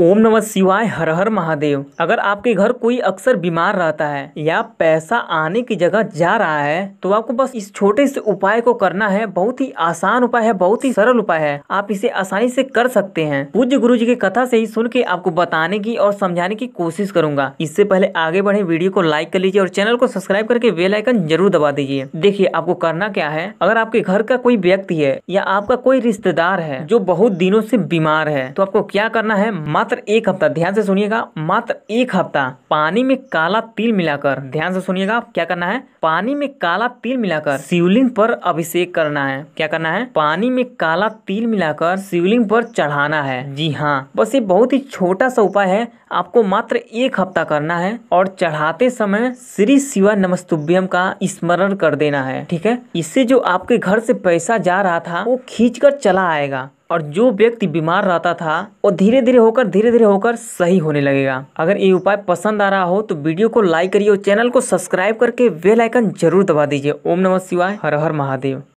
ओम नमः शिवाय हर हर महादेव अगर आपके घर कोई अक्सर बीमार रहता है या पैसा आने की जगह जा रहा है तो आपको बस इस छोटे से उपाय को करना है बहुत ही आसान उपाय है बहुत ही सरल उपाय है आप इसे आसानी से कर सकते हैं पूज्य गुरु जी की कथा से ही सुन के आपको बताने की और समझाने की कोशिश करूंगा इससे पहले आगे बढ़े वीडियो को लाइक कर लीजिए और चैनल को सब्सक्राइब करके बेलाइकन जरूर दबा दीजिए देखिए आपको करना क्या है अगर आपके घर का कोई व्यक्ति है या आपका कोई रिश्तेदार है जो बहुत दिनों से बीमार है तो आपको क्या करना है मत मात्र एक हफ्ता ध्यान से सुनिएगा मात्र एक हफ्ता पानी में काला तिल मिलाकर ध्यान से सुनिएगा क्या करना है पानी में काला तिल मिलाकर शिवलिंग पर अभिषेक करना है क्या करना है पानी में काला तिल मिलाकर शिवलिंग पर चढ़ाना है जी हाँ बस ये बहुत ही छोटा सा उपाय है आपको मात्र एक हफ्ता करना है और चढ़ाते समय श्री शिवा नमस्तुभ्यम का स्मरण कर देना है ठीक है इससे जो आपके घर से पैसा जा रहा था वो खींच कर चला आएगा और जो व्यक्ति बीमार रहता था वो धीरे धीरे होकर धीरे धीरे होकर सही होने लगेगा अगर ये उपाय पसंद आ रहा हो तो वीडियो को लाइक करिए और चैनल को सब्सक्राइब करके बेल आइकन जरूर दबा दीजिए ओम नमः शिवाय हर हर महादेव